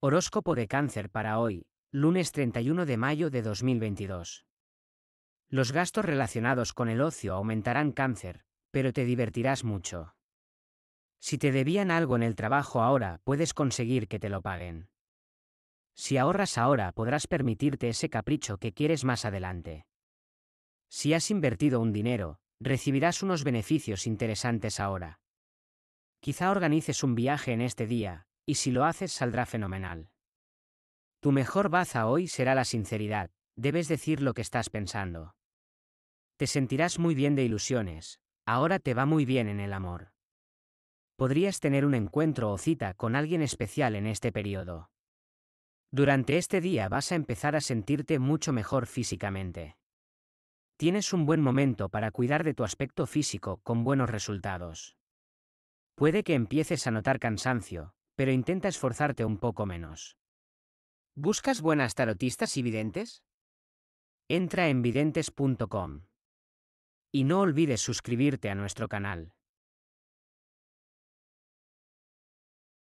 Horóscopo de cáncer para hoy, lunes 31 de mayo de 2022. Los gastos relacionados con el ocio aumentarán cáncer, pero te divertirás mucho. Si te debían algo en el trabajo ahora, puedes conseguir que te lo paguen. Si ahorras ahora, podrás permitirte ese capricho que quieres más adelante. Si has invertido un dinero, recibirás unos beneficios interesantes ahora. Quizá organices un viaje en este día, y si lo haces saldrá fenomenal. Tu mejor baza hoy será la sinceridad, debes decir lo que estás pensando. Te sentirás muy bien de ilusiones, ahora te va muy bien en el amor. Podrías tener un encuentro o cita con alguien especial en este periodo. Durante este día vas a empezar a sentirte mucho mejor físicamente. Tienes un buen momento para cuidar de tu aspecto físico con buenos resultados. Puede que empieces a notar cansancio, pero intenta esforzarte un poco menos. ¿Buscas buenas tarotistas y videntes? Entra en videntes.com. Y no olvides suscribirte a nuestro canal.